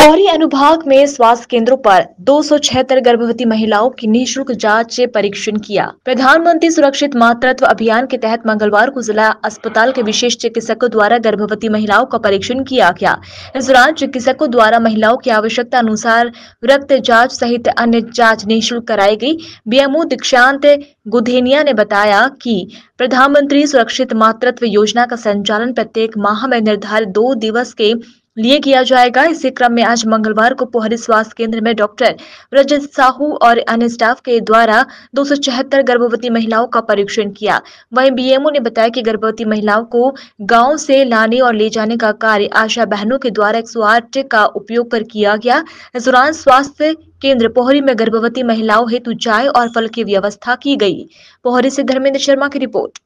गौरी अनुभाग में स्वास्थ्य केंद्रों पर दो गर्भवती महिलाओं की निःशुल्क जांच परीक्षण किया प्रधानमंत्री सुरक्षित मातृत्व अभियान के तहत मंगलवार को जिला अस्पताल के विशेष चिकित्सकों द्वारा गर्भवती महिलाओं का परीक्षण किया गया इस दौरान चिकित्सकों द्वारा महिलाओं की आवश्यकता अनुसार रक्त जाँच सहित अन्य जाँच निःशुल्क कराई गयी बीएमओ दीक्षांत गुधेनिया ने बताया की प्रधानमंत्री सुरक्षित मातृत्व योजना का संचालन प्रत्येक माह में निर्धारित दो दिवस के लिए किया जाएगा इसी क्रम में आज मंगलवार को पोहरी स्वास्थ्य केंद्र में डॉक्टर रजत साहू और अन्य स्टाफ के द्वारा दो गर्भवती महिलाओं का परीक्षण किया वहीं बीएमओ ने बताया कि गर्भवती महिलाओं को गांव से लाने और ले जाने का कार्य आशा बहनों के द्वारा एक का उपयोग कर किया गया इस दौरान स्वास्थ्य केंद्र पोहरी में गर्भवती महिलाओं हेतु चाय और फल की व्यवस्था की गई पोहरी से धर्मेंद्र शर्मा की रिपोर्ट